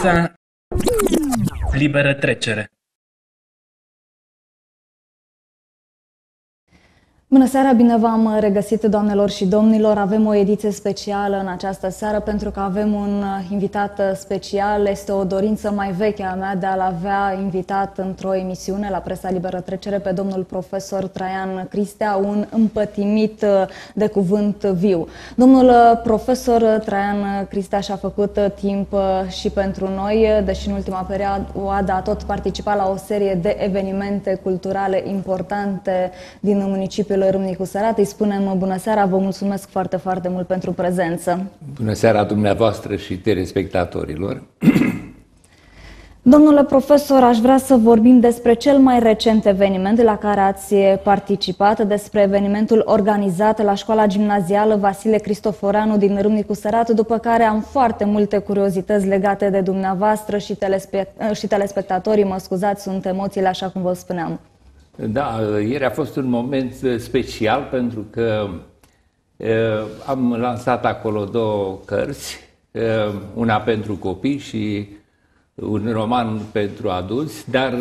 senza libera trecere. Bună seara, bine v-am regăsit, doamnelor și domnilor. Avem o ediție specială în această seară pentru că avem un invitat special. Este o dorință mai veche a mea de a-l avea invitat într-o emisiune la Presa Liberă Trecere pe domnul profesor Traian Cristea, un împătimit de cuvânt viu. Domnul profesor Traian Cristea și-a făcut timp și pentru noi, deși în ultima perioadă a tot participat la o serie de evenimente culturale importante din municipiul Marcel Râmnicu Sărat. Îi spunem bună seara, vă mulțumesc foarte, foarte mult pentru prezență. Bună seara dumneavoastră și telespectatorilor. Domnule profesor, aș vrea să vorbim despre cel mai recent eveniment la care ați participat, despre evenimentul organizat la școala gimnazială Vasile Cristoforanu din Râmnicu Sărat, după care am foarte multe curiozități legate de dumneavoastră și, telespe- și telespectatorii, mă scuzați, sunt emoțiile așa cum vă spuneam. Da, ieri a fost un moment uh, special pentru că uh, am lansat acolo două cărți, uh, una pentru copii și un roman pentru adulți, dar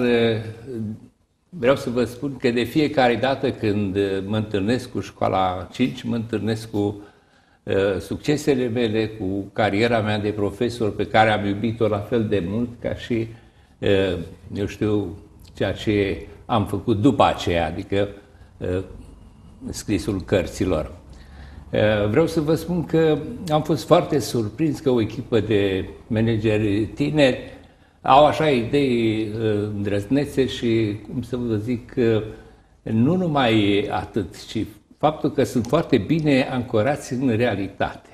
vreau să vă spun că de fiecare dată când mă întâlnesc cu școala 5, mă întâlnesc cu succesele mele, cu cariera mea de profesor pe care am iubit-o la fel de mult ca și, eu știu, ceea ce am făcut după aceea, adică uh, scrisul cărților. Uh, vreau să vă spun că am fost foarte surprins că o echipă de manageri tineri au așa idei uh, îndrăznețe și, cum să vă zic, nu numai atât, ci faptul că sunt foarte bine ancorați în realitate.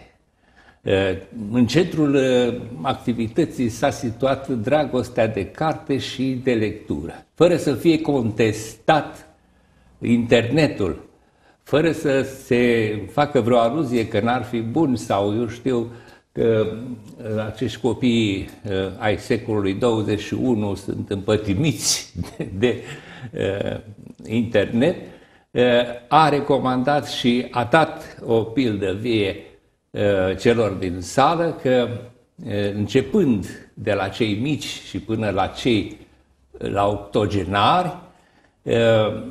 Eh, în centrul eh, activității s-a situat dragostea de carte și de lectură. Fără să fie contestat internetul, fără să se facă vreo aluzie că n-ar fi bun sau eu știu că eh, acești copii ai secolului 21 sunt împătimiți de, de internet, a recomandat și a dat o pildă vie Uh, celor din sală că uh, începând de la cei mici și până la cei uh, la octogenari,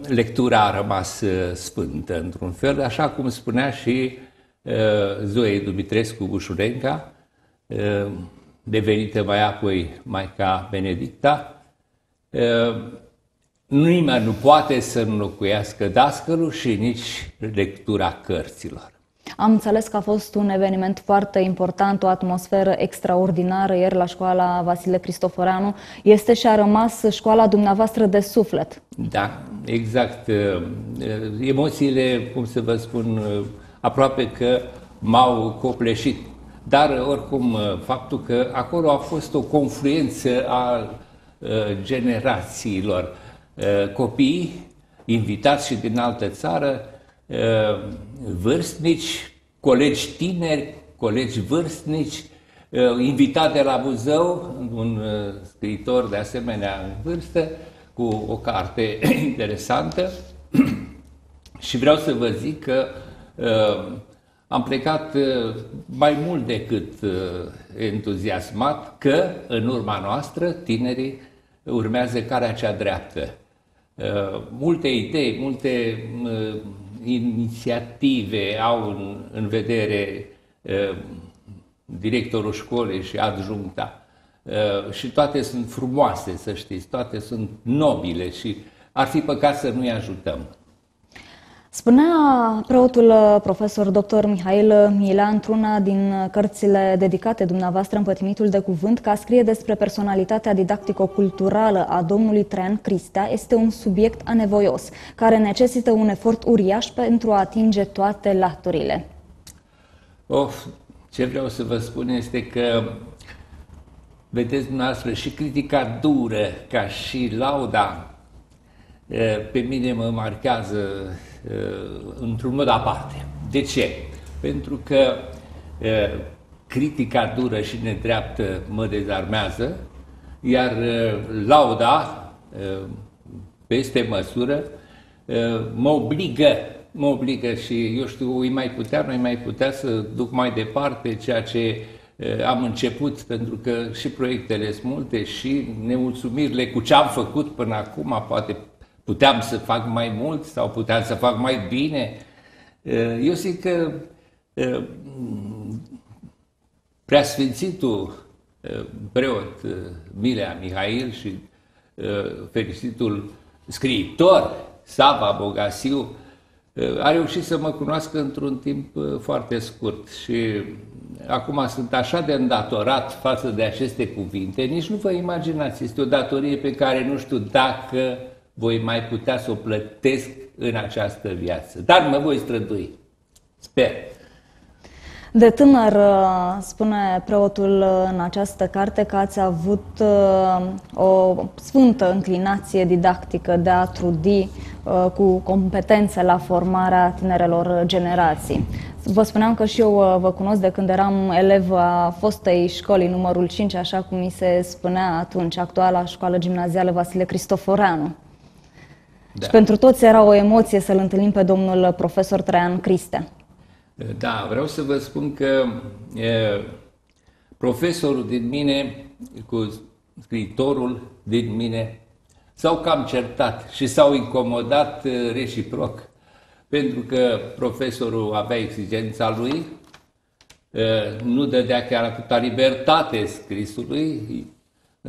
lectura a rămas sfântă într-un fel, așa cum spunea și Zoe Dumitrescu Bușurenca, devenită mai apoi Maica Benedicta, nimeni nu poate să înlocuiască dascălul și nici lectura cărților. Am înțeles că a fost un eveniment foarte important, o atmosferă extraordinară ieri la școala Vasile Cristoforanu. Este și a rămas școala dumneavoastră de suflet. Da, exact. Eh, emoțiile, cum să vă spun, eh, aproape că m-au copleșit. Dar, eh, oricum, faptul că acolo a fost o confluență a generațiilor. Copiii invitați și din altă țară, Uh, vârstnici, colegi tineri, colegi vârstnici, uh, invitat de la Buzău, un uh, scriitor de asemenea în vârstă, cu o carte interesantă și vreau să vă zic că am plecat mai mult decât entuziasmat că în urma noastră tinerii urmează calea cea dreaptă. Multe idei, multe inițiative au în, în vedere uh, directorul școlii și adjuncta. Uh, și toate sunt frumoase, să știți, toate sunt nobile și ar fi păcat să nu-i ajutăm. Spunea preotul uh, profesor dr. Mihail Mila într-una din uh, cărțile dedicate dumneavoastră împătimitul de cuvânt că a scrie despre personalitatea didactico-culturală a domnului Trean Cristea este un subiect anevoios, care necesită un efort uriaș pentru a atinge toate laturile. Of, ce vreau să vă spun este că vedeți dumneavoastră și critica dură ca și lauda uh, pe mine mă marchează Eh, într-un mod aparte. De ce? Pentru că eh, critica dură și nedreaptă mă dezarmează, iar eh, lauda peste măsură mă obligă, mă obligă și eu știu, îi mai putea, nu mai putea să duc mai departe ceea ce am început, pentru că și proiectele sunt multe și nemulțumirile cu ce am făcut până acum, poate puteam să fac mai mult sau puteam să fac mai bine. Eu zic că preasfințitul preot Milea Mihail și fericitul scriitor Sava Bogasiu a reușit să mă cunoască într-un timp foarte scurt și acum sunt așa de îndatorat față de aceste cuvinte, nici nu vă imaginați, este o datorie pe care nu știu dacă voi mai putea să o plătesc în această viață. Dar mă voi strădui. Sper. De tânăr, uh, spune preotul uh, în această carte că ați avut uh, o sfântă înclinație didactică de a trudi cu competențe la formarea tinerelor generații. Vă spuneam că și eu vă cunosc de când eram elev a fostei școlii numărul 5, așa cum mi se spunea atunci, actuala școală gimnazială Vasile Cristoforeanu. Da. Și pentru toți era o emoție să-l întâlnim pe domnul profesor Traian Criste. Da, vreau să vă spun că e, profesorul din mine cu scriitorul din mine s-au cam certat și s-au incomodat reciproc, pentru că profesorul avea exigența lui, nu dădea chiar atâta libertate scrisului,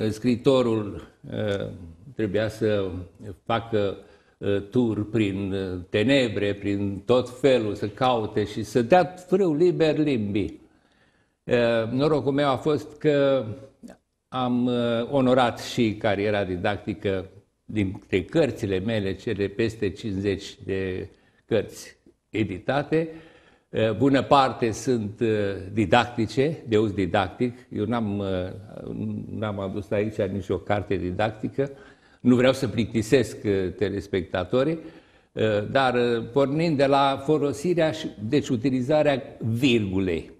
scriitorul trebuia să facă Uh, tur prin uh, tenebre, prin tot felul, să caute și să dea frâu liber limbii. Uh, norocul meu a fost că am onorat și cariera didactică dintre cărțile mele, cele peste 50 de cărți editate. Bună parte sunt didactice, de uz didactic. Eu n-am, n-am adus aici nicio carte didactică, nu vreau să plictisesc uh, telespectatorii, uh, dar uh, pornind de la folosirea, deci utilizarea virgulei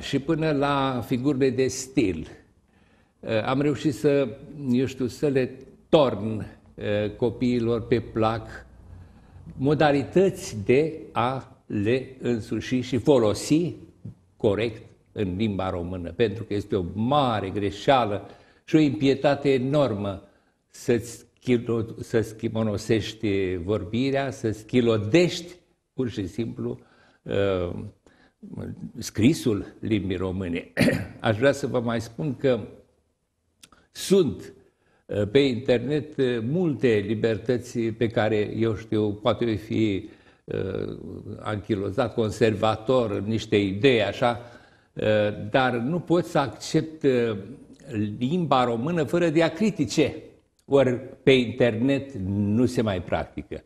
și până la figurile de stil, am reușit să, eu știu, să le torn copiilor pe plac modalități de a le însuși și folosi corect în limba română, pentru că este o mare greșeală și o impietate enormă să-ți, chilo, să schimonosești vorbirea, să schilodești pur și simplu uh, scrisul limbii române. Aș vrea să vă mai spun că sunt uh, pe internet uh, multe libertăți pe care, eu știu, poate fi uh, anchilozat, conservator, niște idei, așa, uh, dar nu pot să accept uh, limba română fără diacritice, ori pe internet nu se mai practică.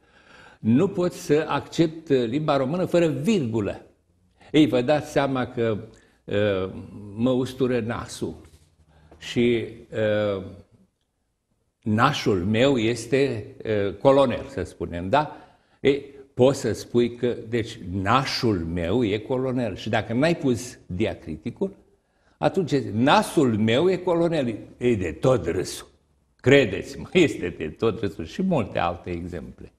Nu pot să accept uh, limba română fără virgulă. Ei, vă dați seama că uh, mă ustură nasul și uh, nașul meu este uh, colonel, să spunem, da? Ei, poți să spui că, deci, nașul meu e colonel. Și dacă n-ai pus diacriticul, atunci nasul meu e colonel. E de tot râsul. Credeți-mă, este de tot râsul și multe alte exemple.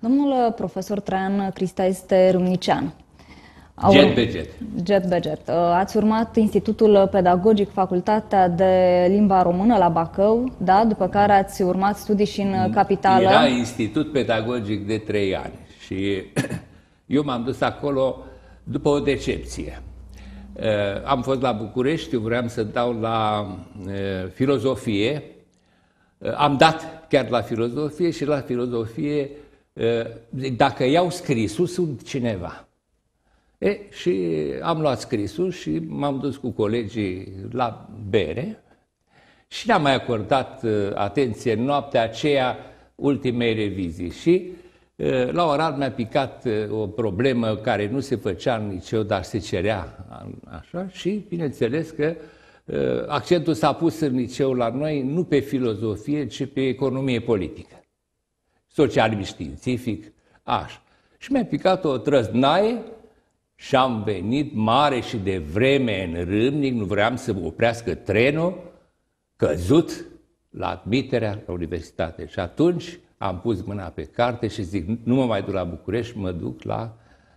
Domnul uh, profesor Traian Crista este rumnician. Au... Jet Beget. Jet Beget. Uh, ați urmat Institutul Pedagogic, Facultatea de Limba Română la Bacău, da? după care ați urmat studii și în mm, capitală. Era Institut Pedagogic de trei ani și eu m-am dus acolo după o decepție. Eh, am fost la București, vreau să dau la eh, filozofie. Eh, am dat chiar la filozofie și la filozofie, dacă iau scrisul, sunt cineva. E, și am luat scrisul și m-am dus cu colegii la bere și ne am mai acordat atenție noaptea aceea ultimei revizii. Și la oral mi-a picat o problemă care nu se făcea în liceu, dar se cerea așa și, bineînțeles, că accentul s-a pus în liceu la noi nu pe filozofie, ci pe economie politică. Socialism științific, așa. Și mi-a picat o trăznaie și am venit mare și de vreme în râmnic, nu vreau să oprească trenul, căzut la admiterea la universitate. Și atunci am pus mâna pe carte și zic, nu mă mai duc la București, mă duc la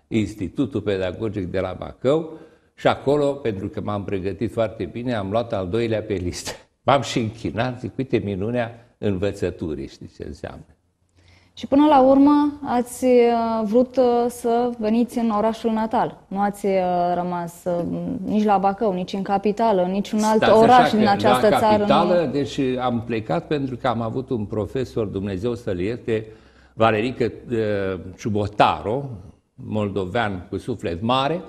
Institutul Pedagogic de la Bacău și acolo, pentru că m-am pregătit foarte bine, am luat al doilea pe listă. M-am și închinat, zic, uite minunea învățăturii, știi ce înseamnă. Și până la urmă ați uh, vrut uh, să veniți în orașul natal. Nu ați uh, rămas nici la Bacău, nici în capitală, nici un alt Stați oraș din această la țară. capitală, în... deci am plecat pentru că am avut un profesor, Dumnezeu să-l ierte, Valerică Ciubotaro, moldovean cu suflet mare,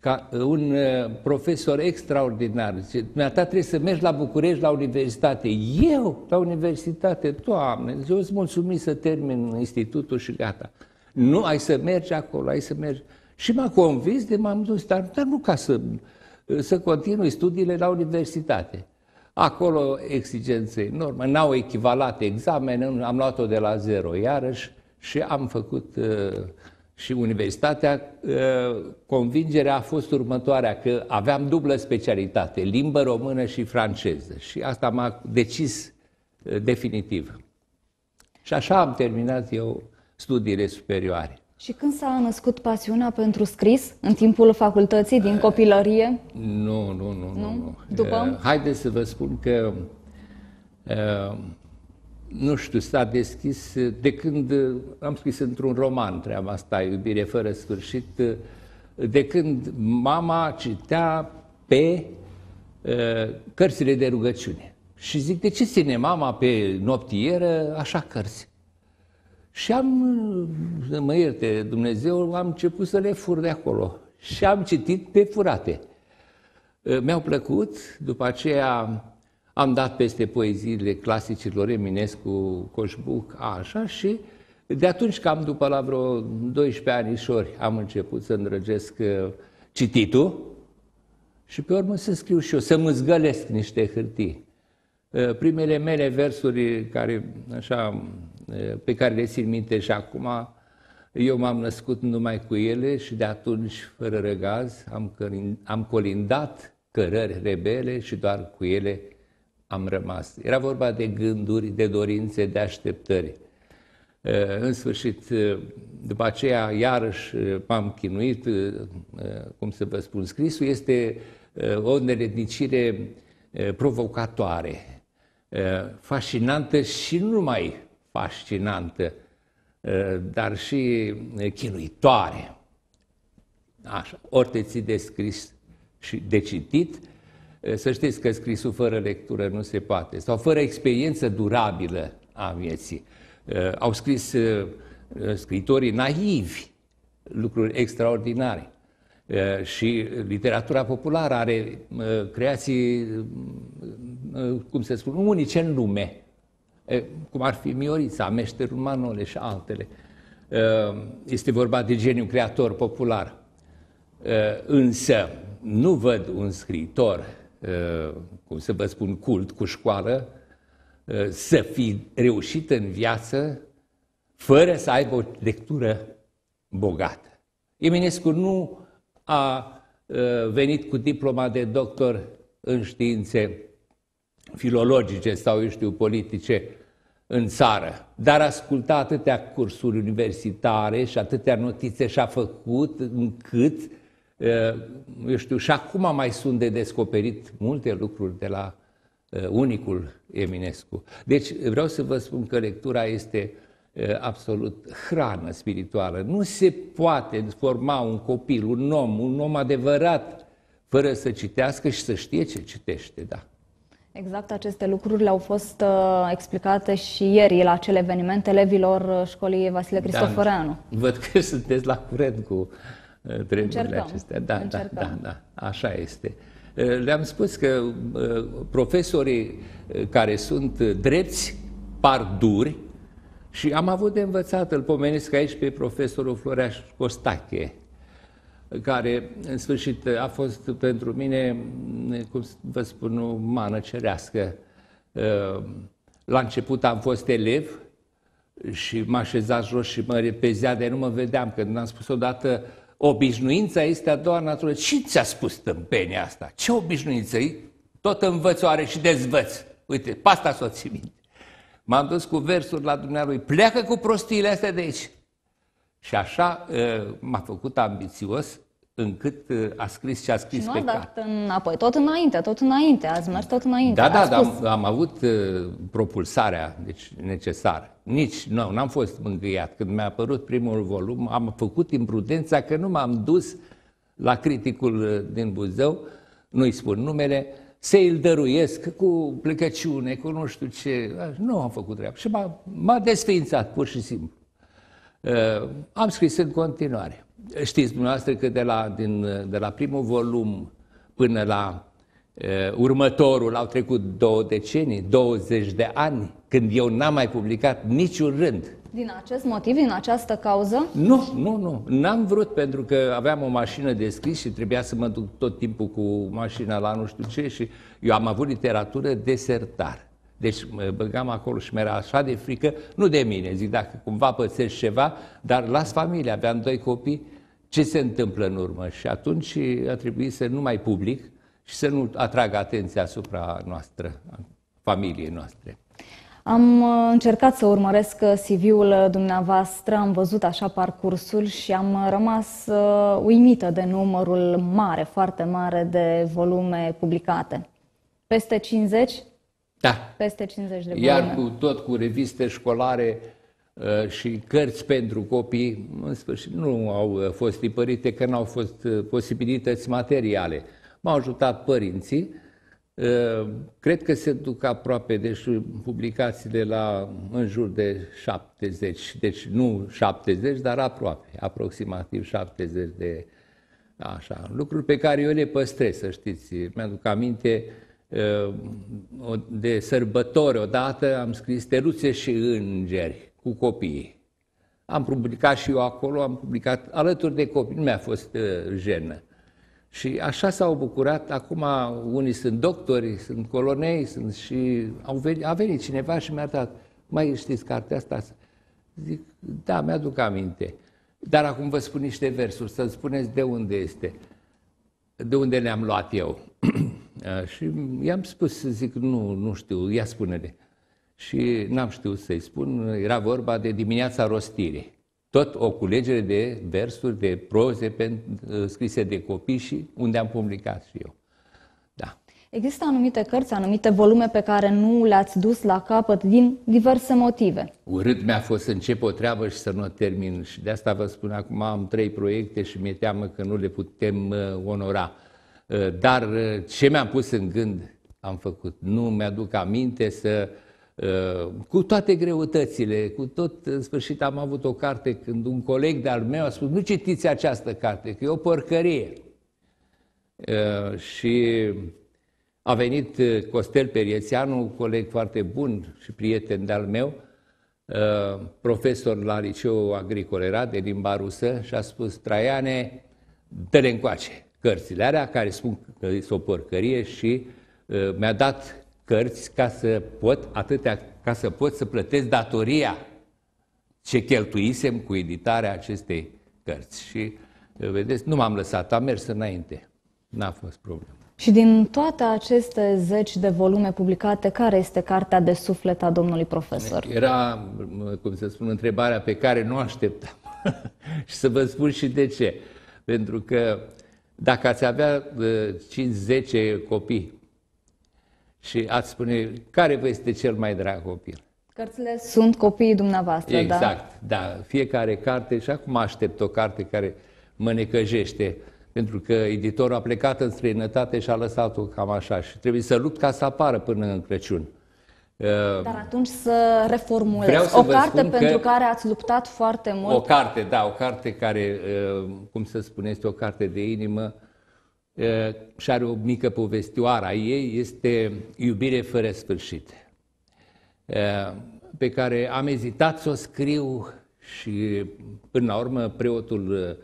ca uh, un uh, profesor extraordinar. Zice, dumneata trebuie să mergi la București la universitate. Eu? La universitate? Doamne, eu îți mulțumim să termin institutul și gata. Nu, ai să mergi acolo, ai să mergi. Și m-a convins de m-am dus, dar, dar nu ca să, uh, să continui studiile la universitate. Acolo exigențe enorme, n-au echivalat examene, am luat-o de la zero iarăși și am făcut uh, și universitatea, ă, convingerea a fost următoarea, că aveam dublă specialitate, limbă română și franceză. Și asta m-a decis ă, definitiv. Și așa am terminat eu studiile superioare. Și când s-a născut pasiunea pentru scris? În timpul facultății, din ă, copilărie? Nu, nu, nu. nu? nu. După? Haideți să vă spun că nu știu, s-a deschis de când uh, am scris într-un roman treaba asta, Iubire fără sfârșit, uh, de când mama citea pe uh, cărțile de rugăciune. Și zic, de ce ține mama pe noptieră așa cărți? Și am, mă ierte Dumnezeu, am început să le fur de acolo. Și am citit pe furate. Mi-au plăcut, după aceea am dat peste poeziile clasicilor Eminescu, Coșbuc, așa, și de atunci, cam după la vreo 12 anișori, am început să îndrăgesc uh, cititul și pe urmă să scriu și eu, să mâzgălesc niște hârtii. Uh, primele mele versuri care, așa, uh, pe care le țin minte și acum, eu m-am născut numai cu ele și de atunci, fără răgaz, am, am colindat cărări rebele și doar cu ele am rămas. Era vorba de gânduri, de dorințe, de așteptări. În sfârșit, după aceea, iarăși m-am chinuit, cum să vă spun, scrisul este o neredicire provocatoare, fascinantă și nu numai fascinantă, dar și chinuitoare. Așa, ori te ții de scris și de citit, Eh, să știți că scrisul fără lectură nu se poate, sau fără experiență durabilă a vieții. Eh, au scris eh, scritorii naivi lucruri extraordinare. Și literatura populară are creații, cum se spun, unice în lume, cum ar fi Miorița, Meșterul Manole și altele. Este vorba de geniu creator popular. Însă nu văd un scriitor Uh, cum să vă spun, cult, cu școală, uh, să fi reușit în viață fără să aibă o lectură bogată. Eminescu nu a uh, venit cu diploma de doctor în științe filologice sau, eu știu, politice în țară, dar asculta atâtea cursuri universitare și atâtea notițe și a făcut încât eu știu, și acum mai sunt de descoperit multe lucruri de la unicul Eminescu. Deci vreau să vă spun că lectura este absolut hrană spirituală. Nu se poate forma un copil, un om, un om adevărat, fără să citească și să știe ce citește, da. Exact aceste lucruri le-au fost uh, explicate și ieri la acel eveniment elevilor școlii Vasile da. Cristoforeanu. Da, văd că sunteți la curent cu Eh, treburile Încercăm. acestea. Da, da, da, da, așa este. Eh, le-am spus că eh, profesorii care sunt drepți par duri și am avut de învățat, îl pomenesc aici pe profesorul Floreaș Costache, care în sfârșit a fost pentru mine, mm, cum vă spun, o mană cerească. La început am fost elev și m-a așezat jos și mă repezea de nu mă vedeam, când am spus odată Obișnuința este a doua natură. Și ți-a spus tâmpenia asta? Ce obișnuință e? Tot învățoare și dezvăț. Uite, pasta s o ții minte. M-am dus cu versuri la dumnealui. Pleacă cu prostiile astea de aici. Și așa uh, m-a făcut ambițios încât uh, a scris și a scris și nu pe a dat înapoi, tot înainte, tot înainte, ați mers tot înainte. Da, da, da, am, am avut uh, propulsarea deci, necesară. Nici, nu, n-am fost mângâiat. Când mi-a apărut primul volum, am făcut imprudența că nu m-am dus la criticul uh, din Buzău, nu-i spun numele, se îl dăruiesc cu plecăciune, cu nu știu ce. Nu am făcut treabă. Și m-a, m-a desfințat, pur și simplu. Uh, am scris în continuare. Știți dumneavoastră că de la, din, de la primul volum până la e, următorul au trecut două decenii, 20 de ani, când eu n-am mai publicat niciun rând. Din acest motiv, din această cauză? Nu, nu, nu. N-am vrut pentru că aveam o mașină de scris și trebuia să mă duc tot timpul cu mașina la nu știu ce și eu am avut literatură desertar. Deci mă băgam acolo și mi-era așa de frică, nu de mine, zic, dacă cumva pățesc ceva, dar las familia, aveam doi copii ce se întâmplă în urmă și atunci a trebuit să nu mai public și să nu atragă atenția asupra noastră, familiei noastre. Am uh, încercat să urmăresc uh, CV-ul uh, dumneavoastră, am văzut așa parcursul și am rămas uimită de numărul mare, foarte mare de volume publicate. Peste 50? Da. Peste 50 de volume. Iar cu tot cu reviste școlare, Uh, și cărți pentru copii, în sfârșit, nu au uh, fost tipărite, că nu au fost uh, posibilități materiale. M-au ajutat părinții, cred că se duc aproape, deci publicațiile la în jur de 70, deci nu 70, dar aproape, aproximativ 70 de așa, lucruri pe care eu le păstrez, să știți. Mi-aduc aminte de sărbători odată am scris Teruțe și Îngeri cu copiii. Am publicat și eu acolo, am publicat alături de copii, nu mi-a fost uh, jenă. Și așa s-au bucurat, acum unii sunt doctori, sunt colonei, sunt și... Au venit, a venit cineva și mi-a dat, mai știți cartea asta? Zic, da, mi-aduc aminte. Dar acum vă spun niște versuri, să-mi spuneți de unde este, de unde le-am luat eu. Uh, și i-am spus, zic, nu, nu știu, ia spune-le și n-am știut să-i spun, era vorba de dimineața rostirii. Tot o culegere de versuri, de proze uh, scrise de copii și unde am publicat și eu. Da. Există anumite cărți, anumite volume pe care nu le-ați dus la capăt din diverse motive. Urât mi-a fost să încep o treabă și să nu o termin și de asta vă spun acum am trei proiecte și mi-e teamă că nu le putem uh, onora. Uh, dar ce mi-am pus în gând am făcut. Nu mi-aduc aminte să uh, Uh, cu toate greutățile, cu tot, în sfârșit am avut o carte când un coleg de-al meu a spus nu citiți această carte, că e o porcărie. Uh, și a venit uh, Costel Periețianu, un coleg foarte bun și prieten de-al meu, profesor la liceu agricol era de limba rusă și a spus, Traiane, dă-le încoace cărțile alea care spun că sunt o porcărie și mi-a dat cărți ca să pot, atâtea, ca să pot să plătesc datoria ce cheltuisem cu editarea acestei cărți. Și, eh, vedeți, nu m-am lăsat, am mers înainte. N-a fost problemă. Și din toate aceste zeci de volume publicate, care este cartea de suflet a domnului profesor? Era, cum să spun, întrebarea pe care nu așteptam. și să vă spun și de ce. Pentru că dacă ați avea 5-10 eh, copii și ați spune, care vă este cel mai drag copil? Cărțile sunt copiii dumneavoastră, exact, da? Exact, da. Fiecare carte, și acum aștept o carte care mă necăjește, pentru că editorul a plecat în străinătate și a lăsat-o cam așa și trebuie să lupt ca să apară până în Crăciun. Uh, Dar atunci să reformulez. să o carte pentru care ați luptat foarte mult. O carte, da, o carte care, uh, cum să spun, este o carte de inimă, și are o mică povestioară a ei, este Iubire fără sfârșit, pe care am ezitat să o scriu și până la urmă preotul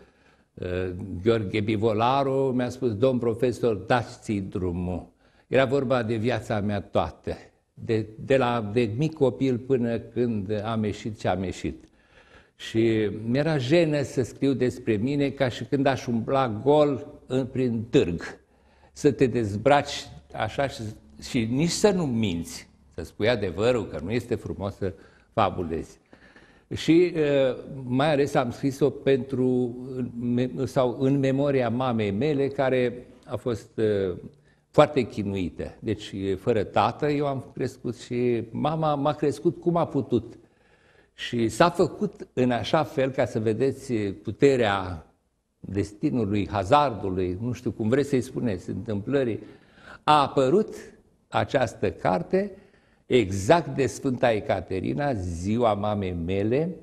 Gheorghe Bivolaru mi-a spus, domn profesor, dați drumul. Era vorba de viața mea toată, de, de la de mic copil până când am ieșit ce am ieșit. Și mi-era jenă să scriu despre mine ca și când aș umbla gol în, prin târg. Să te dezbraci așa și, și nici să nu minți, să spui adevărul, că nu este frumos să fabulezi. Și mai ales am scris-o pentru, sau în memoria mamei mele, care a fost foarte chinuită. Deci, fără tată, eu am crescut și mama m-a crescut cum a putut. Și s-a făcut în așa fel, ca să vedeți puterea destinului, hazardului, nu știu cum vreți să-i spuneți, întâmplării, a apărut această carte exact de Sfânta Ecaterina, ziua mamei mele,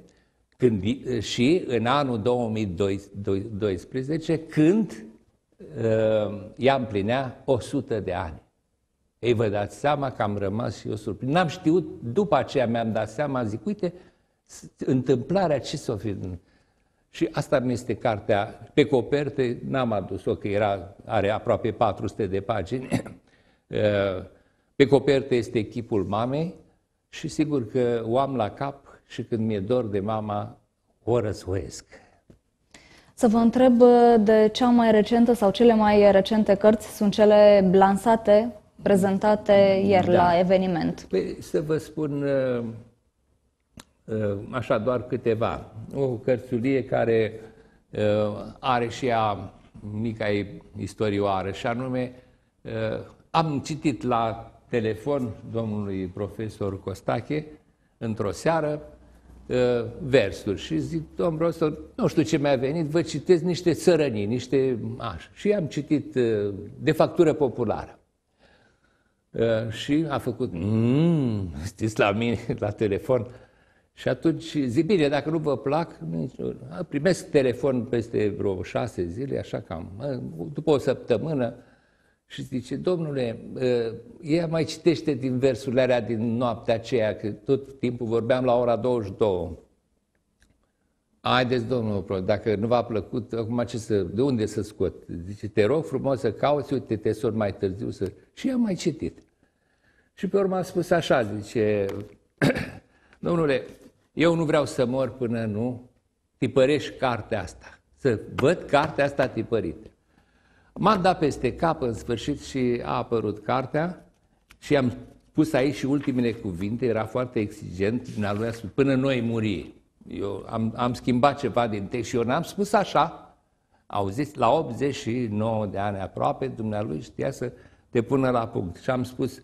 când, și în anul 2012, când uh, ea împlinea 100 de ani. Ei, vă dați seama că am rămas și eu surprins. N-am știut, după aceea mi-am dat seama, zic, uite, Întâmplarea ce s-a fi... Și asta mi este cartea pe coperte, n-am adus-o, că era, are aproape 400 de pagini. Eh, pe coperte este chipul mamei și sigur că o am la cap și când mi-e dor de mama, o răsfoiesc. Să vă întreb eh, de cea mai recentă sau cele mai recente cărți sunt cele lansate, prezentate ieri da. la eveniment. Păi, să vă spun, eh, Uh, așa doar câteva. O cărțulie care uh, are și ea mica istorioară, și anume uh, am citit la telefon domnului profesor Costache într-o seară versuri și zic, domn profesor, nu știu ce mi-a venit, vă citesc niște țărănii, niște așa. Și am citit de factură populară. Și a făcut, mmm, știți, la mine, la telefon, și atunci zic, bine, dacă nu vă plac, primesc telefon peste vreo șase zile, așa cam, după o săptămână, și zice, domnule, ă, ea mai citește din versurile alea din noaptea aceea, că tot timpul vorbeam la ora 22. Haideți, domnul, dacă nu v-a plăcut, acum ce să, de unde să scot? Zice, te rog frumos să cauți, uite, te sor mai târziu să... Și am mai citit. Și pe urmă a spus așa, zice, domnule, eu nu vreau să mor până nu tipărești cartea asta. Să văd cartea asta tipărită. M-am dat peste cap în sfârșit și a apărut cartea și am pus aici și ultimele cuvinte, era foarte exigent, din al spus, până noi muri. Eu am, am schimbat ceva din text și eu n-am spus așa. Auziți, la 89 de ani aproape, dumnealui știa să te pună la punct. Și am spus,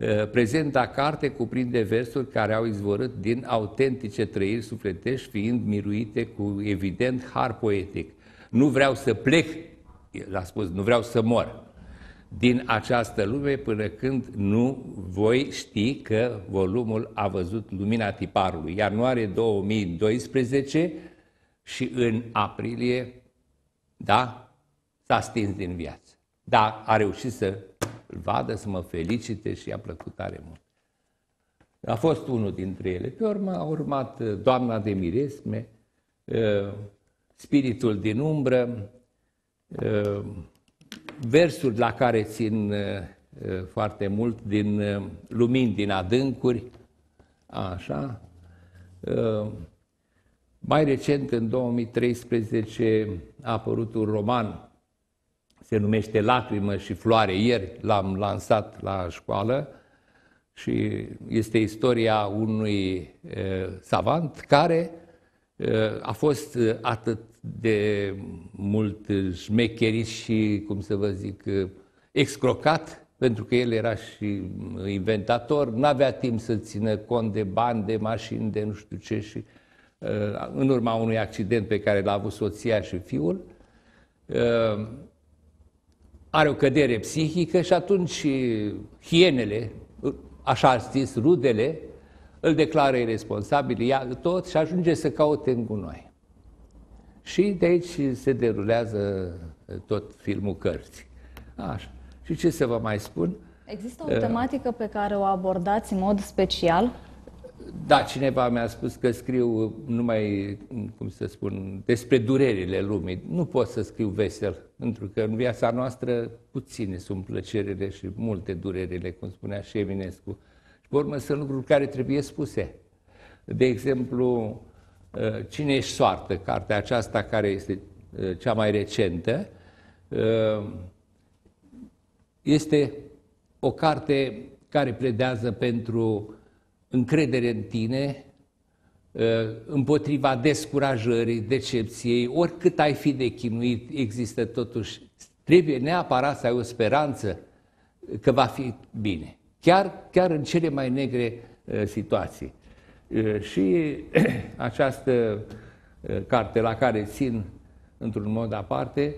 Eh, prezenta carte cuprinde versuri care au izvorât din autentice trăiri sufletești, fiind miruite cu evident har poetic. Nu vreau să plec, l-a spus, nu vreau să mor din această lume până când nu voi ști că volumul a văzut lumina tiparului. Ianuarie 2012 și în aprilie, da, s-a stins din viață. Da, a reușit să vadă, să mă felicite și i-a plăcut tare mult. A fost unul dintre ele. Pe urmă a urmat uh, Doamna de Miresme, uh, Spiritul din umbră, uh, versuri la care țin foarte mult din lumini din adâncuri, așa. Mai recent, în 2013, a apărut un roman se numește Lacrimă și Floare. Ieri l-am lansat la școală și este istoria unui e, savant care e, a fost atât de mult șmecherit și, cum să vă zic, excrocat, pentru că el era și inventator, n-avea timp să țină cont de bani, de mașini, de nu știu ce și în urma unui accident pe care l-a avut soția și fiul, are o cădere psihică și atunci hienele, așa zis, rudele, îl declară irresponsabil, ia tot și ajunge să caute în gunoi. Și de aici se derulează uh, tot filmul cărții. Așa. Și ce să vă mai spun? Există o tematică pe care o abordați în mod special? Da, cineva mi-a spus că scriu numai, cum să spun, despre durerile lumii. Nu pot să scriu vesel, pentru că în viața noastră puține sunt plăcerile și multe durerile, cum spunea și Eminescu. Și pe urmă sunt lucruri care trebuie spuse. De exemplu, uh, Cine ești soartă, cartea aceasta care este uh, cea mai recentă, uh, este o carte care pledează pentru încredere în tine, ă, împotriva descurajării, decepției, oricât ai fi de chinuit, există totuși, trebuie neapărat să ai o speranță că va fi bine, chiar, chiar în cele mai negre ă, situații. Ă, și această carte la care țin într-un mod aparte,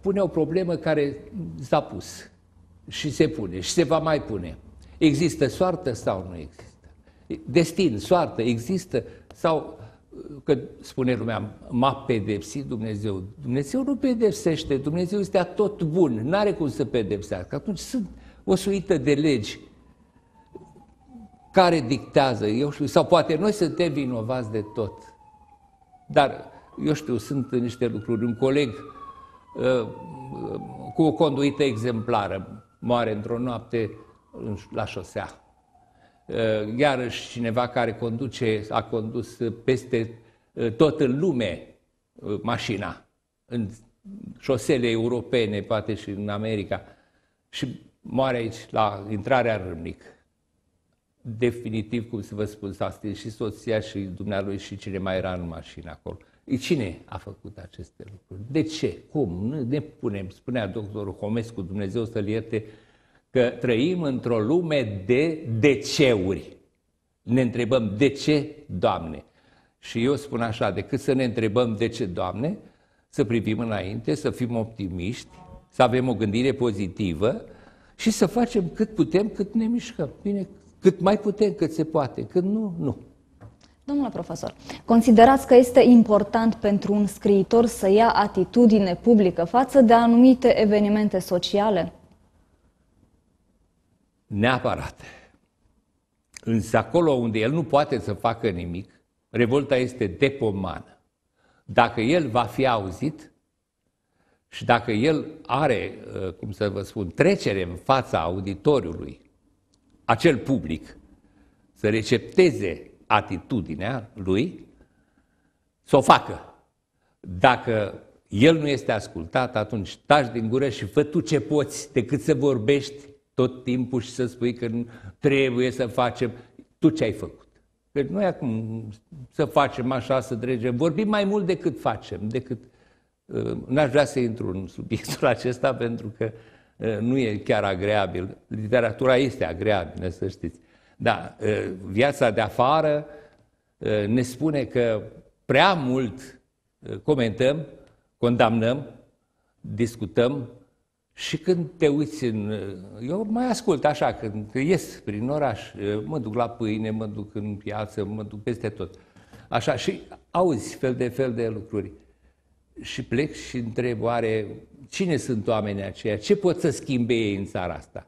pune o problemă care s-a pus și se pune și se va mai pune. Există soartă sau nu există? Destin, soartă, există sau că spune lumea, m-a pedepsit Dumnezeu. Dumnezeu nu pedepsește, Dumnezeu este tot bun, nu are cum să pedepsească. Atunci sunt o suită de legi care dictează, eu știu, sau poate noi suntem vinovați de tot. Dar, eu știu, sunt niște lucruri. Un coleg uh, uh, cu o conduită exemplară moare într-o noapte la șosea. Uh, iarăși cineva care conduce, a condus peste uh, tot în lume uh, mașina, în șosele europene, poate și în America, și moare aici, la intrarea în Râmnic. Definitiv, cum să vă spun, s-a stins și soția și dumnealui și cine mai era în mașină acolo. Cine a făcut aceste lucruri? De ce? Cum? ne punem, spunea doctorul Homescu, Dumnezeu să-l ierte, că trăim într-o lume de deceuri. Ne întrebăm de ce, Doamne? Și eu spun așa, decât să ne întrebăm de ce, Doamne, să privim înainte, să fim optimiști, să avem o gândire pozitivă și să facem cât putem, cât ne mișcăm. Bine, cât mai putem, cât se poate, cât nu, nu. Domnule profesor, considerați că este important pentru un scriitor să ia atitudine publică față de anumite evenimente sociale? neapărat. Însă acolo unde el nu poate să facă nimic, revolta este depomană. Dacă el va fi auzit și dacă el are, uh, cum să vă spun, trecere în fața auditoriului, acel public, să recepteze atitudinea lui, să o facă. Dacă el nu este ascultat, atunci taci din gură și fă tu ce poți decât să vorbești tot timpul și să spui că trebuie să facem. Tu ce ai făcut? Că noi acum să facem așa, să dregem. Vorbim mai mult decât facem, decât... Uh, n-aș vrea să intru în subiectul acesta pentru că uh, nu e chiar agreabil. Literatura este agreabilă, să știți. Da, uh, viața de afară ne spune că prea mult comentăm, condamnăm, discutăm, și când te uiți în... Eu mai ascult așa, când ies prin oraș, mă duc la pâine, mă duc în piață, mă duc peste tot. Așa, și auzi fel de fel de lucruri. Și plec și întreb, oare cine sunt oamenii aceia? Ce pot să schimbe ei în țara asta?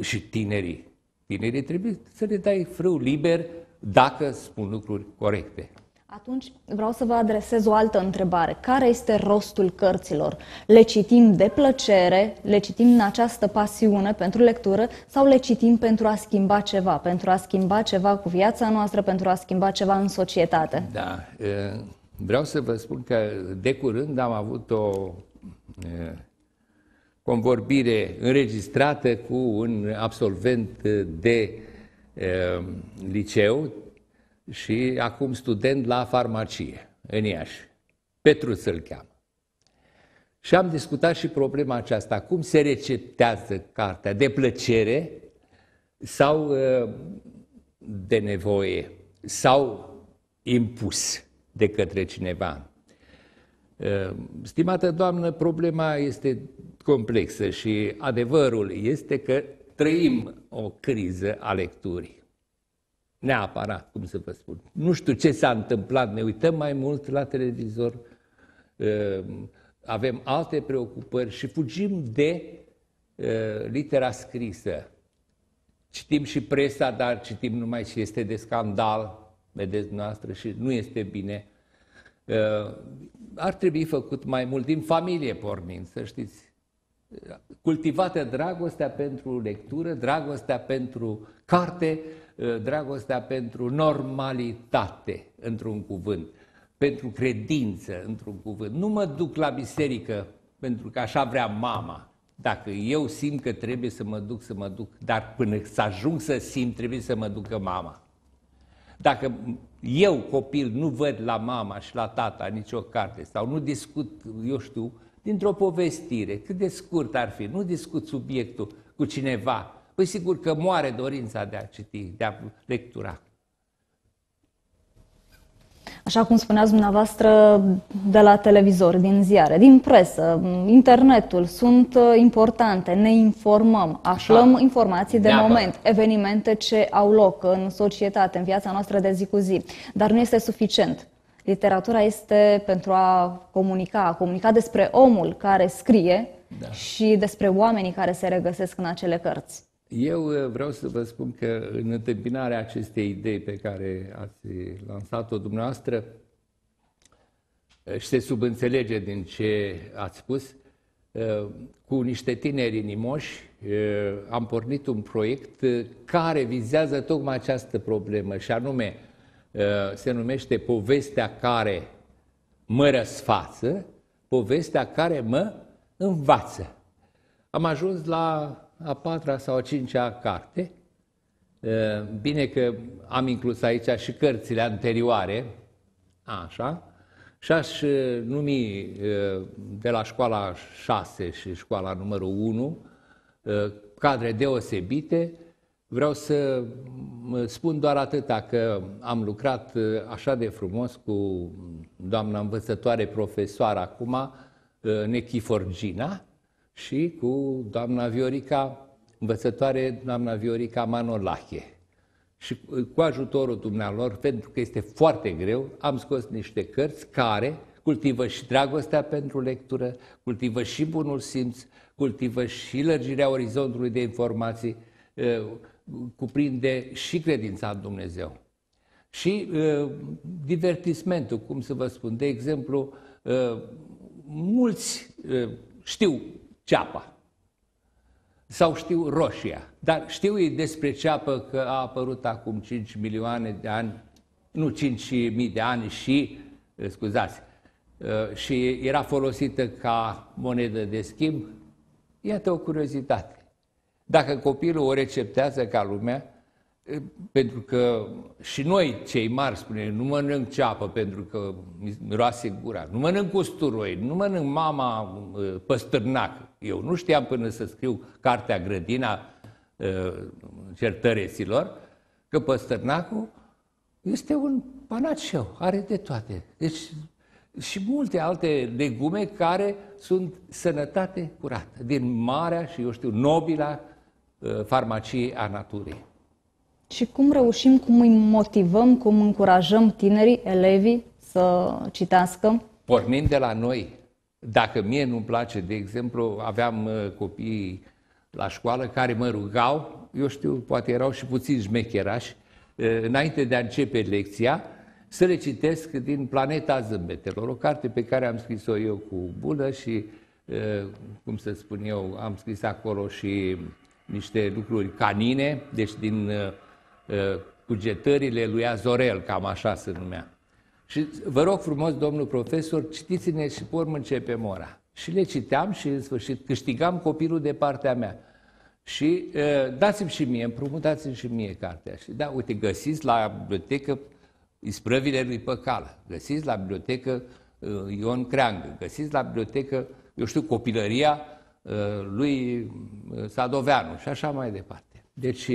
Și tinerii. Tinerii trebuie să le dai frâu liber dacă spun lucruri corecte. Atunci vreau să vă adresez o altă întrebare. Care este rostul cărților? Le citim de plăcere, le citim în această pasiune pentru lectură sau le citim pentru a schimba ceva, pentru a schimba ceva cu viața noastră, pentru a schimba ceva în societate? Da. Vreau să vă spun că de curând am avut o convorbire înregistrată cu un absolvent de liceu și acum student la farmacie în Iași. să-l cheamă. Și am discutat și problema aceasta, cum se receptează cartea, de plăcere sau uh, de nevoie, sau impus de către cineva. Uh, stimată doamnă, problema este complexă și adevărul este că trăim o criză a lecturii neapărat, cum să vă spun. Nu știu ce s-a întâmplat, ne uităm mai mult la televizor, ehm, avem alte preocupări și fugim de eh, litera scrisă. Citim și presa, dar citim numai și este de scandal, vedeți noastră, și nu este bine. Eh, ar trebui făcut mai mult din familie pornind, să știți. Cultivată dragostea pentru lectură, dragostea pentru carte, Eh, dragostea pentru normalitate, într-un cuvânt, pentru credință, într-un cuvânt. Nu mă duc la biserică pentru că așa vrea mama. Dacă eu simt că trebuie să mă duc, să mă duc, dar până să ajung să simt, trebuie să mă ducă mama. Dacă eu, copil, nu văd la mama și la tata nicio carte sau nu discut, eu știu, dintr-o povestire, cât de scurt ar fi, nu discut subiectul cu cineva păi sigur că moare dorința de a citi, de a lectura. Așa cum spuneați dumneavoastră, de la televizor, din ziare, din presă, internetul, sunt uh, importante, ne informăm, da. aflăm Așa. informații de moment, evenimente ce au loc în societate, în viața noastră de zi cu zi. Dar nu este suficient. Literatura este pentru a comunica, a comunica despre omul care scrie da. și despre oamenii care se regăsesc în acele cărți. Eu eh, vreau să vă spun că în întâmpinarea acestei idei pe care ați lansat-o dumneavoastră eh, și se subînțelege din ce ați spus, eh, cu niște tineri inimoși am pornit un proiect care vizează tocmai această problemă și anume se numește Povestea care mă răsfață, povestea care mă învață. Am ajuns la a patra sau a cincea carte. Bine că am inclus aici și cărțile anterioare, așa, și aș numi de la școala 6 și școala numărul 1 cadre deosebite. Vreau să spun doar atâta că am lucrat așa de frumos cu doamna învățătoare profesoară acum, Nechiforgina, Gina, și cu doamna Viorica, învățătoare doamna Viorica Manolache. Și cu ajutorul dumnealor, pentru că este foarte greu, am scos niște cărți care cultivă și dragostea pentru lectură, cultivă și bunul simț, cultivă și lărgirea orizontului de informații, cuprinde și credința în Dumnezeu. Și divertismentul, cum să vă spun, de exemplu, mulți știu ceapa. Sau știu roșia, dar știu ei despre ceapă că a apărut acum 5 milioane de ani, nu 5 mii de ani și, eh, scuzați, eh, și era folosită ca monedă de schimb. Iată o curiozitate. Dacă copilul o receptează ca lumea, pentru că și noi, cei mari, spune, nu mănânc ceapă pentru că miroase gura, nu mănânc usturoi, nu mănânc mama uh, păstârnac. Eu nu știam până să scriu cartea Grădina uh, certăreților că păstârnacul este un panaceu, are de toate. Deci și multe alte legume care sunt sănătate curată, din marea și, eu știu, nobila uh, farmacie a naturii. Și cum reușim, cum îi motivăm, cum încurajăm tinerii, elevii să citească? Pornind de la noi. Dacă mie nu-mi place, de exemplu, aveam uh, copii la școală care mă rugau, eu știu, poate erau și puțin jmecherași, uh, înainte de a începe lecția, să le citesc din Planeta Zâmbetelor, o carte pe care am scris-o eu cu bună și, uh, cum să spun eu, am scris acolo și niște lucruri canine, deci din cugetările eh, lui Azorel, cam așa se numea. Și vă rog frumos, domnul profesor, citiți-ne și vor începe mora. Și le citeam și în sfârșit câștigam copilul de partea mea. Și uh, dați-mi și mie, împrumutați-mi și mie cartea. Și da, uite, găsiți la bibliotecă Isprăvile lui Păcală, găsiți la bibliotecă uh, Ion Creangă, găsiți la bibliotecă, eu știu, copilăria uh, lui Sadoveanu și așa mai departe. Deci,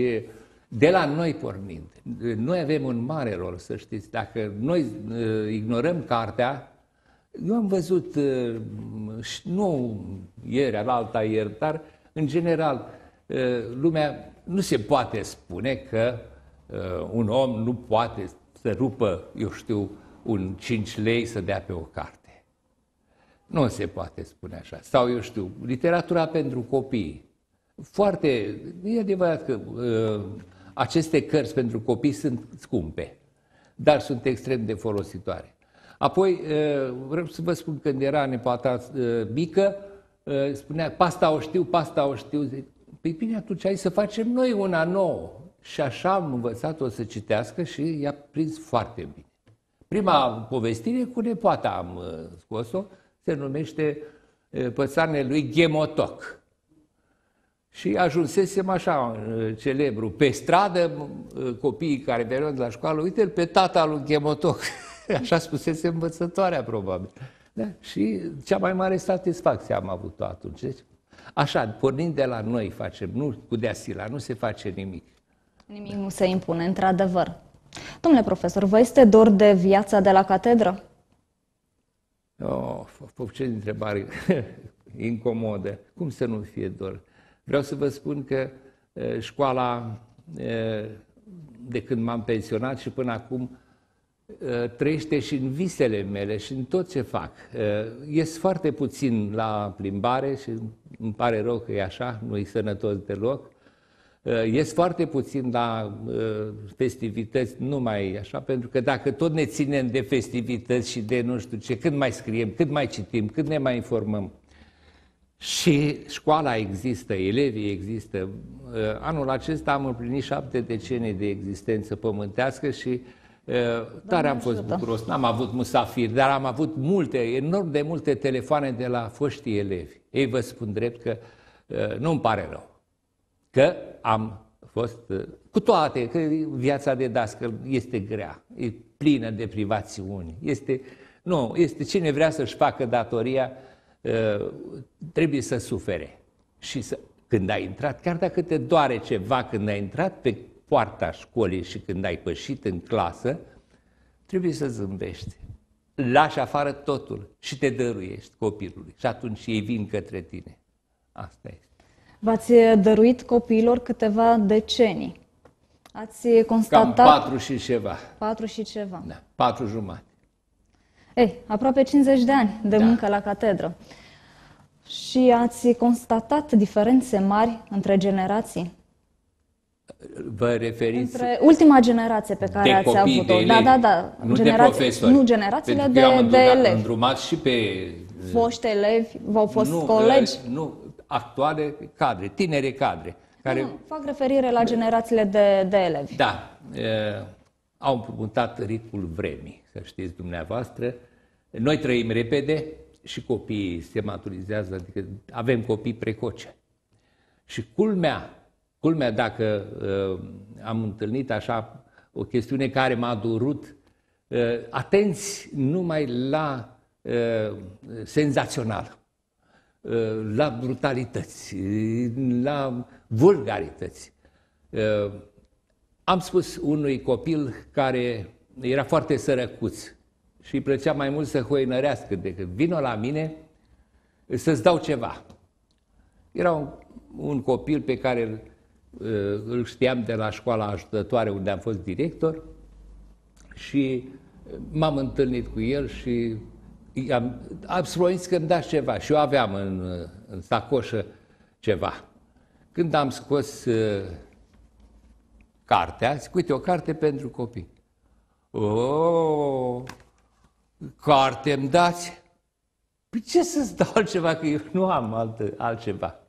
de la noi pornind. Noi avem un mare rol, să știți. Dacă noi uh, ignorăm cartea, eu am văzut, uh, nu ieri, alta ieri, dar în general, uh, lumea nu se poate spune că un om nu poate să rupă, eu știu, un 5 lei să dea pe o carte. Nu se poate spune așa. Sau, eu știu, literatura pentru copii. Foarte, e adevărat că aceste cărți pentru copii sunt scumpe, dar sunt extrem de folositoare. Apoi, eh, vreau să vă spun, când era nepoata eh, mică, eh, spunea, pasta o știu, pasta o știu. Zic, păi bine, atunci hai să facem noi una nouă. Și așa am învățat-o să citească și i-a prins foarte bine. Prima povestire cu nepoata am scos-o, se numește Pățarne lui Gemotoc. Și ajunsesem așa, uh, celebru, pe stradă, uh, copiii care veneau de la școală, uite-l pe tata lui Chemotoc. Așa spusese învățătoarea, probabil. Da? Și cea mai mare satisfacție am avut-o atunci. Deci, așa, pornind de la noi facem, nu cu deasila, nu se face nimic. Nimic nu se impune, într-adevăr. Domnule profesor, vă este dor de viața de la catedră? Oh, ce întrebare incomodă. Cum să nu fie dor? Vreau să vă spun că școala, de când m-am pensionat și până acum, trăiește și în visele mele și în tot ce fac. Ies foarte puțin la plimbare și îmi pare rău că e așa, nu e sănătos deloc. Ies foarte puțin la festivități, numai așa, pentru că dacă tot ne ținem de festivități și de nu știu ce, cât mai scriem, cât mai citim, cât ne mai informăm, și școala există, elevii există. Uh, anul acesta am împlinit șapte decenii de existență pământească și uh, tare am fost bucuros. N-am avut musafir, dar am avut multe, enorm de multe telefoane de la foștii elevi. Ei vă spun drept că uh, nu-mi pare rău că am fost, cu toate, că viața de dascăl este grea, e plină de privațiuni, este, nu, este cine vrea să-și facă datoria, Eh, trebuie să sufere. Și să, când ai intrat, chiar dacă te doare ceva când ai intrat pe poarta școlii și când ai pășit în clasă, trebuie să zâmbești. Lași afară totul și te dăruiești copilului. Și atunci ei vin către tine. Asta este. V-ați dăruit copiilor câteva decenii. Ați constatat... Cam patru și ceva. Patru și ceva. Da, patru jumate. Ei, aproape 50 de ani de da. muncă la catedră. Și ați constatat diferențe mari între generații? Vă referiți... Între ultima generație pe care ați avut-o. De da, da, da. Nu generații, de profesori. Nu, generațiile de, am de elevi. îndrumat și pe... Foști elevi, au fost nu, colegi. Ă, nu, actuale cadre, tinere cadre. Care... Nu, fac referire la generațiile de, de elevi. Da. E, au împrumutat ritmul vremii să știți dumneavoastră. Noi trăim repede și copiii se maturizează, adică avem copii precoce. Și culmea, culmea dacă uh, am întâlnit așa o chestiune care m-a durut, uh, atenți numai la uh, senzațional, uh, la brutalități, la vulgarități. Uh, am spus unui copil care era foarte sărăcuț și îi plăcea mai mult să hoinărească decât vină la mine să-ți dau ceva. Era un, un copil pe care uh, îl știam de la școala ajutătoare unde am fost director și m-am întâlnit cu el și am, am spus că îmi dați ceva și eu aveam în, în sacoșă ceva. Când am scos uh, cartea, zic, uite, o carte pentru copii. O, oh, carte îmi dați? Păi ce să-ți dau altceva, că eu nu am altă, altceva.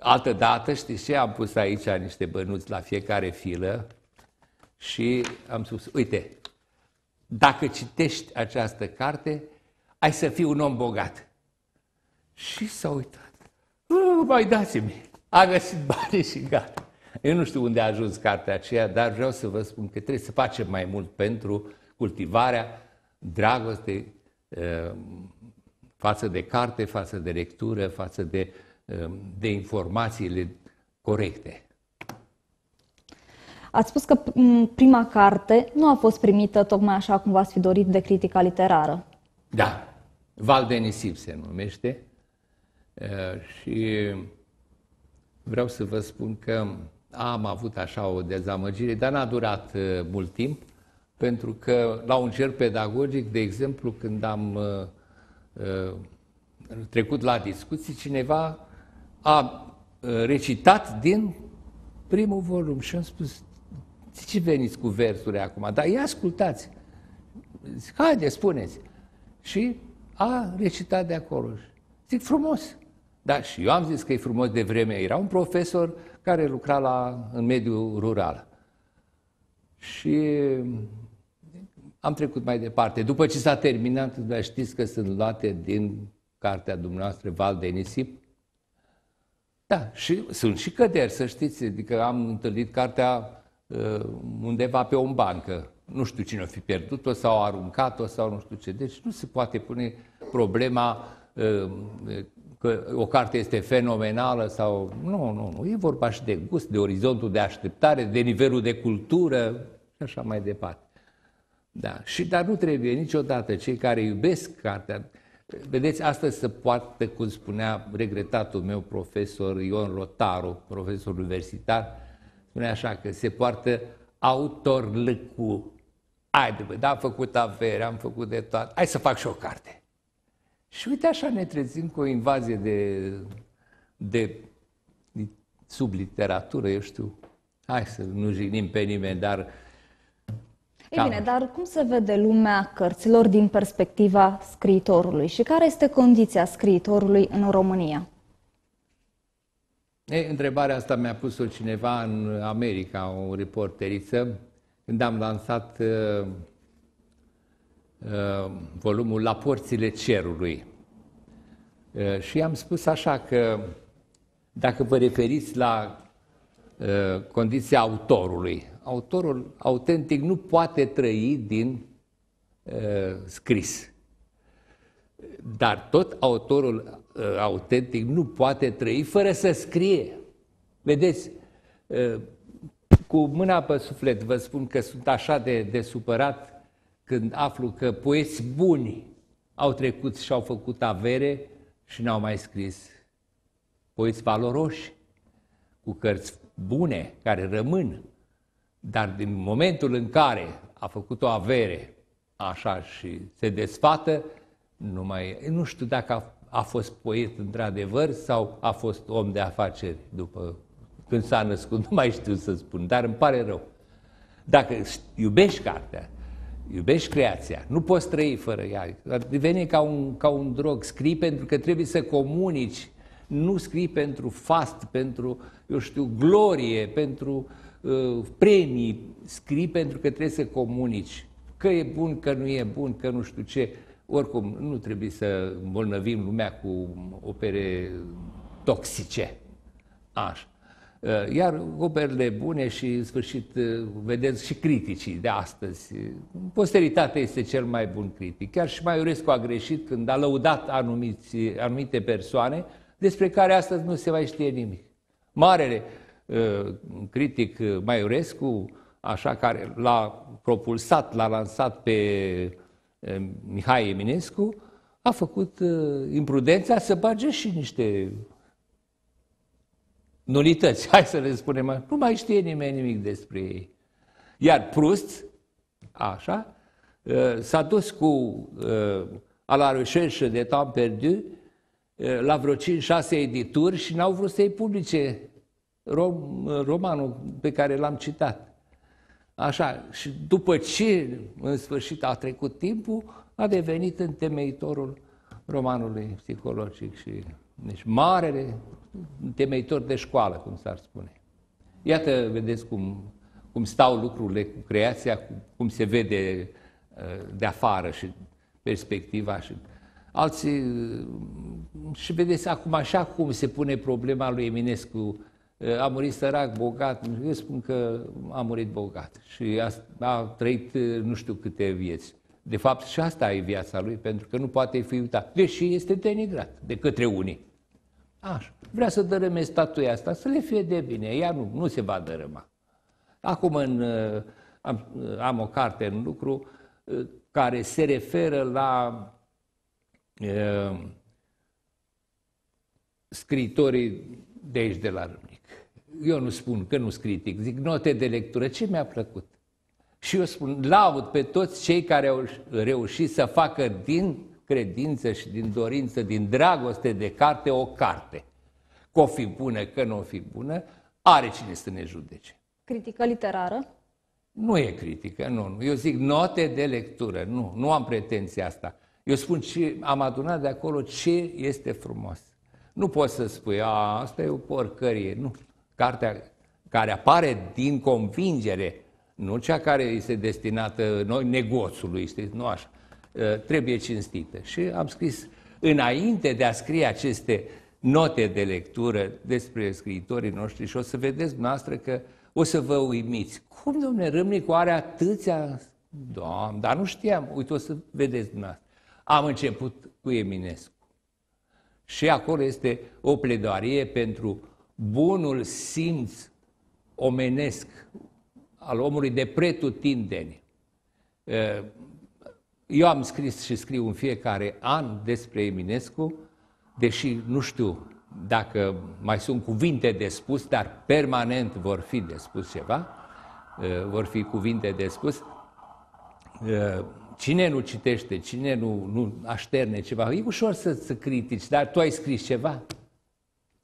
Altă dată, știți ce, am pus aici niște bănuți la fiecare filă și am spus, uite, dacă citești această carte, ai să fii un om bogat. Și s-a uitat. Mai dați-mi. A găsit bani și gata. Eu nu știu unde a ajuns cartea aceea, dar vreau să vă spun că trebuie să facem mai mult pentru cultivarea dragostei ehm, față de carte, față de lectură, față de, ehm, de informațiile corecte. Ați spus că mm, prima carte nu a fost primită tocmai așa cum v-ați fi dorit de critica literară. Da. Val de nisip se numește. Ehm, și vreau să vă spun că am avut așa o dezamăgire, dar n-a durat uh, mult timp, pentru că la un cer pedagogic, de exemplu, când am uh, uh, trecut la discuții, cineva a recitat din primul volum și am spus, ce veniți cu versuri acum? Dar ia ascultați. Zic, haide, spuneți. Și a recitat de acolo. Zic, frumos. Da, și eu am zis că e frumos de vreme. Era un profesor uh, care lucra la, în mediul rural. Și am trecut mai departe. După ce s-a terminat, dar știți că sunt luate din cartea dumneavoastră Val de Nisip. Da, și sunt și căderi, să știți, adică am întâlnit cartea uh, undeva pe o bancă. Nu știu cine o fi pierdut-o sau aruncat-o sau nu știu ce. Deci nu se poate pune problema uh, că o carte este fenomenală sau... Nu, nu, nu. E vorba și de gust, de orizontul de așteptare, de nivelul de cultură și așa mai departe. Da. Și, dar nu trebuie niciodată cei care iubesc cartea... Vedeți, astăzi se poate, cum spunea regretatul meu profesor Ion Rotaru, profesor universitar, spune așa că se poartă autorlăcu. Haide, bă, da, am făcut avere, am făcut de toate, hai să fac și o carte. Și uite așa ne trezim cu o invazie de, de, de subliteratură, eu știu. Hai să nu jignim pe nimeni, dar... Ei bine, dar cum se vede lumea cărților din perspectiva scriitorului și care este condiția scriitorului în România? E, întrebarea asta mi-a pus-o cineva în America, o reporteriță, când am lansat uh, Uh, volumul La porțile cerului. Uh, și am spus așa că dacă vă referiți la uh, condiția autorului, autorul autentic nu poate trăi din scris. Dar tot autorul autentic nu poate trăi fără să scrie. Vedeți, cu mâna pe suflet vă spun că sunt așa de, de supărat când aflu că poeți buni au trecut și au făcut avere și n-au mai scris. Poeți valoroși, cu cărți bune, care rămân, dar din momentul în care a făcut o avere, așa și se desfată, nu mai nu știu dacă a, a fost poet într-adevăr sau a fost om de afaceri după când s-a născut, nu mai știu să spun, dar îmi pare rău. Dacă iubești cartea, Iubești creația, nu poți trăi fără ea. Ar deveni ca un, ca un drog. Scrii pentru că trebuie să comunici, nu scrii pentru fast, pentru, eu știu, glorie, pentru uh, premii. Scrii pentru că trebuie să comunici. Că e bun, că nu e bun, că nu știu ce. Oricum, nu trebuie să îmbolnăvim lumea cu opere toxice. Așa. Eh, iar operele bune și, în sfârșit, eh, vedeți și criticii de astăzi. Posteritatea este cel mai bun critic. Chiar și Maiorescu a greșit când a lăudat anumiți, anumite persoane despre care astăzi nu se mai știe nimic. Marele eh, critic Maiorescu, așa care l-a propulsat, l-a lansat pe Mihai Eminescu, a făcut imprudența să bage și niște nulități, hai să le spunem, nu mai știe nimeni nimic despre ei. Iar Prust, așa, uh, s-a dus cu uh, a la recherche de temps perdu uh, la vreo 5-6 edituri și n-au vrut să-i publice rom, romanul pe care l-am citat. Așa, și după ce în sfârșit a trecut timpul, a devenit întemeitorul romanului psihologic și deci marele temeitor de școală, cum s-ar spune. Iată, vedeți cum, cum stau lucrurile cu creația, cum se vede uh, de afară și perspectiva și alții uh, și vedeți acum așa cum se pune problema lui Eminescu uh, a murit sărac, bogat, eu spun că a murit bogat și a, a trăit nu știu câte vieți. De fapt și asta e viața lui pentru că nu poate fi uitat, deși este denigrat de către unii. Așa. Vrea să dărâme statuia asta, să le fie de bine. Ea nu, nu se va dărâma. Acum în, uh, am, uh, am o carte în lucru uh, care se referă la uh, scritorii de aici de la Râmnic. Eu nu spun că nu critic, zic note de lectură, ce mi-a plăcut? Și eu spun, laud pe toți cei care au reușit să facă din credință și din dorință, din dragoste de carte, o carte. Că o fi bună, că nu o fi bună, are cine să ne judece. Critică literară? Nu e critică, nu, nu. Eu zic note de lectură, nu, nu am pretenția asta. Eu spun ce am adunat de acolo ce este frumos. Nu poți să spui, a, asta e o porcărie. Nu. Cartea care apare din convingere, nu cea care este destinată noi negoțului, știți, nu așa. Eh, trebuie cinstită. Și am scris, înainte de a scrie aceste note de lectură despre scriitorii noștri și o să vedeți noastră că o să vă uimiți. Cum, domnule, Râmnicu are atâția... Doamne, dar nu știam. Uite, o să vedeți dumneavoastră. Am început cu Eminescu. Și acolo este o pledoarie pentru bunul simț omenesc al omului de pretutindeni. Eh, eu am scris și scriu în fiecare an despre Eminescu, deși nu știu dacă mai sunt cuvinte de spus, dar permanent vor fi de spus ceva, uh, vor fi cuvinte de spus. Uh, cine nu citește, cine nu, nu așterne ceva, e ușor să, să critici, dar tu ai scris ceva.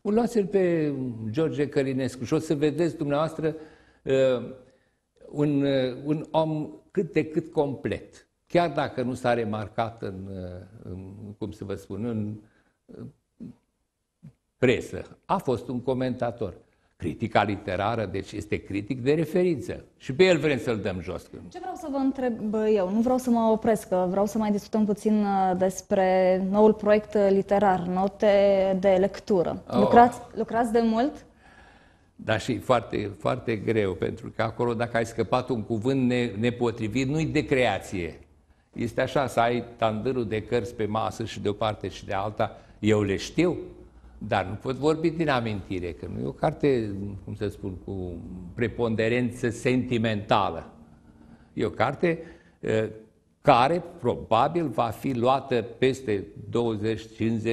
Luați-l pe George Călinescu și o să vedeți dumneavoastră uh, un, un om cât de cât complet chiar dacă nu s-a remarcat în, uh, în cum să vă spun, în uh, presă, a fost un comentator. Critica literară, deci este critic de referință. Și pe el vrem să-l dăm jos. Ce vreau să vă întreb eu? Nu vreau să mă opresc, că vreau să mai discutăm puțin uh, despre noul proiect literar, note de lectură. Oh. Lucrați, lucrați de mult? Dar și foarte, foarte greu, pentru că acolo dacă ai scăpat un cuvânt nepotrivit, nu-i de creație. Este așa să ai tandârul de cărți pe masă și de o parte și de alta. Eu le știu, dar nu pot vorbi din amintire, că nu e o carte, cum să spun, cu preponderență sentimentală. E o carte care probabil va fi luată peste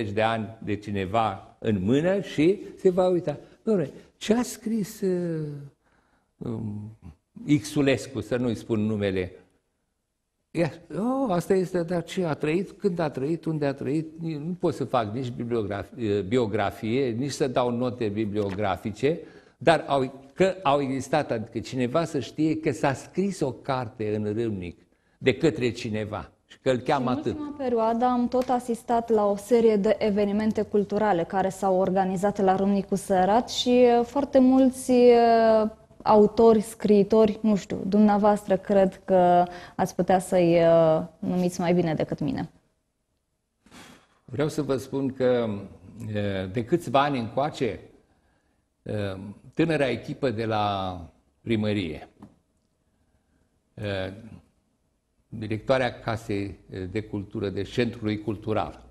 20-50 de ani de cineva în mână și se va uita. Doamne, ce a scris uh, um, Xulescu, să nu-i spun numele, Yes. Oh, asta este, dar ce a trăit, când a trăit, unde a trăit, nu pot să fac nici eh, biografie, nici să dau note bibliografice, dar au, că au existat, adică cineva să știe că s-a scris o carte în râmnic de către cineva și că îl cheamă atât. În ultima perioadă am tot asistat la o serie de evenimente culturale care s-au organizat la Râmnicu Sărat și eh, foarte mulți eh, autori, scriitori, nu știu, dumneavoastră cred că ați putea să-i uh, numiți mai bine decât mine? Vreau să vă spun că de câțiva ani încoace, tânăra echipă de la primărie, directoarea Casei de Cultură, de Centrului Cultural,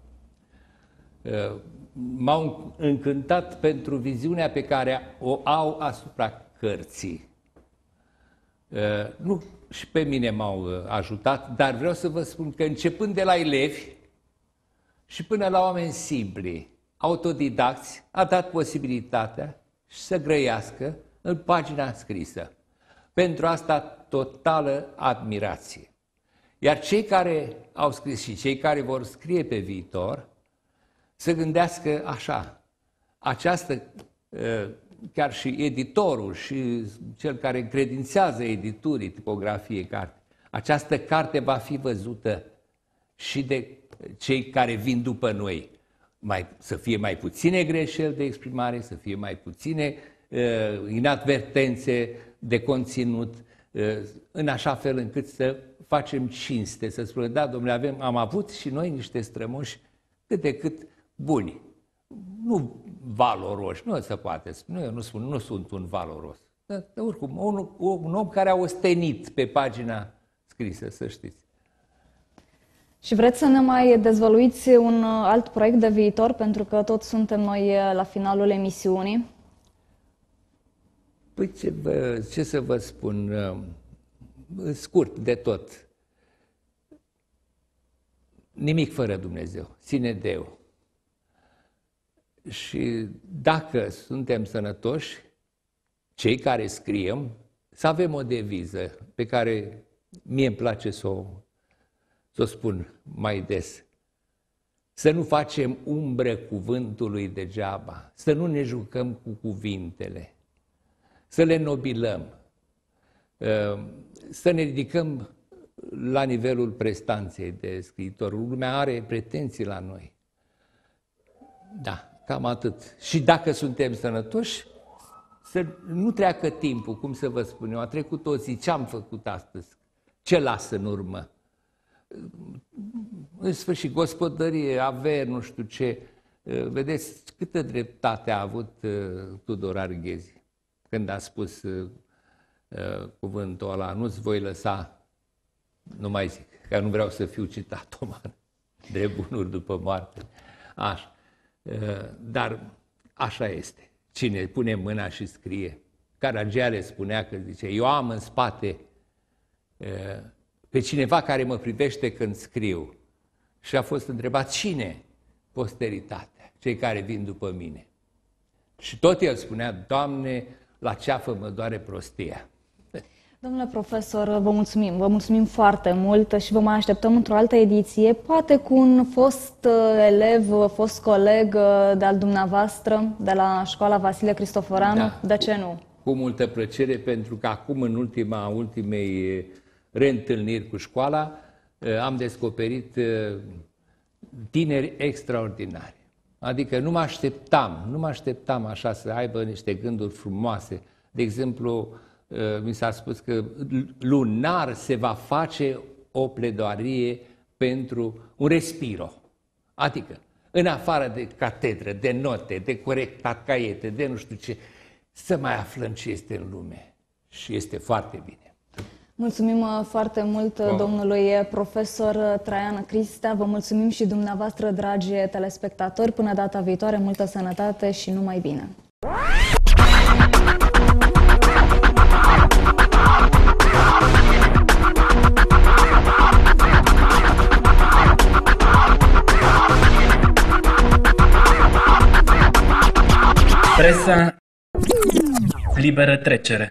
m-au încântat pentru viziunea pe care o au asupra cărții. Uh, nu, și pe mine m-au uh, ajutat, dar vreau să vă spun că începând de la elevi și până la oameni simpli, autodidacți, a dat posibilitatea și să grăiască în pagina scrisă. Pentru asta totală admirație. Iar cei care au scris și cei care vor scrie pe viitor, să gândească așa, această uh, chiar și editorul și cel care credințează editurii tipografie, carte. Această carte va fi văzută și de cei care vin după noi. Mai, să fie mai puține greșeli de exprimare, să fie mai puține uh, inadvertențe de conținut, uh, în așa fel încât să facem cinste, să spunem, da, domnule, avem, am avut și noi niște strămoși cât de cât buni. Nu valoros. Nu se poate spune, eu nu, spun, nu sunt un valoros. Dar, oricum, un, un om care a ostenit pe pagina scrisă, să știți. Și vreți să ne mai dezvăluiți un uh, alt proiect de viitor, pentru că tot suntem noi uh, la finalul emisiunii? Păi ce, vă, ce să vă spun, uh, scurt de tot. Nimic fără Dumnezeu, ține de eu. Și dacă suntem sănătoși, cei care scriem, să avem o deviză pe care mie îmi place să o, să o spun mai des. Să nu facem umbră cuvântului degeaba, să nu ne jucăm cu cuvintele, să le nobilăm, uh, să ne ridicăm la nivelul prestanței de scriitor. Lumea are pretenții la noi. Da, Cam atât. Și dacă suntem sănătoși, să nu treacă timpul, cum să vă spun eu, a trecut o zi, ce am făcut astăzi, ce las în urmă. În sfârșit, gospodărie, aver, nu știu ce, vedeți câtă dreptate a avut uh, Tudor Arghezi când a spus uh, uh, cuvântul ăla, nu-ți voi lăsa, nu mai zic, că nu vreau să fiu citat, Omar, de bunuri după moarte. Așa. Eh, dar așa este. Cine pune mâna și scrie. Caragiale spunea că zice, eu am în spate eh, pe cineva care mă privește când scriu. Și a fost întrebat, cine? Posteritatea, cei care vin după mine. Și tot el spunea, Doamne, la ceafă mă doare prostia. Domnule profesor, vă mulțumim, vă mulțumim foarte mult și vă mai așteptăm într-o altă ediție, poate cu un fost uh, elev, uh, fost coleg uh, de-al dumneavoastră de la școala Vasile Cristoforanu. da. de ce nu? Cu multă plăcere, pentru că acum, în ultima, ultimei reîntâlniri cu școala, am descoperit tineri extraordinari. Adică nu mă așteptam, nu mă așteptam așa să aibă niște gânduri frumoase. De exemplu, Eh, mi s-a spus că lunar se va face o pledoarie pentru un respiro. Adică, în afară de catedră, de note, de corectat caiete, de nu știu ce, să mai aflăm ce este în lume. Și este foarte bine. Mulțumim uh, foarte mult uh, wow. domnului profesor uh, Traian Cristea. Vă mulțumim și dumneavoastră, dragi telespectatori. Până data viitoare, multă sănătate și numai bine! Pressa libera treccere.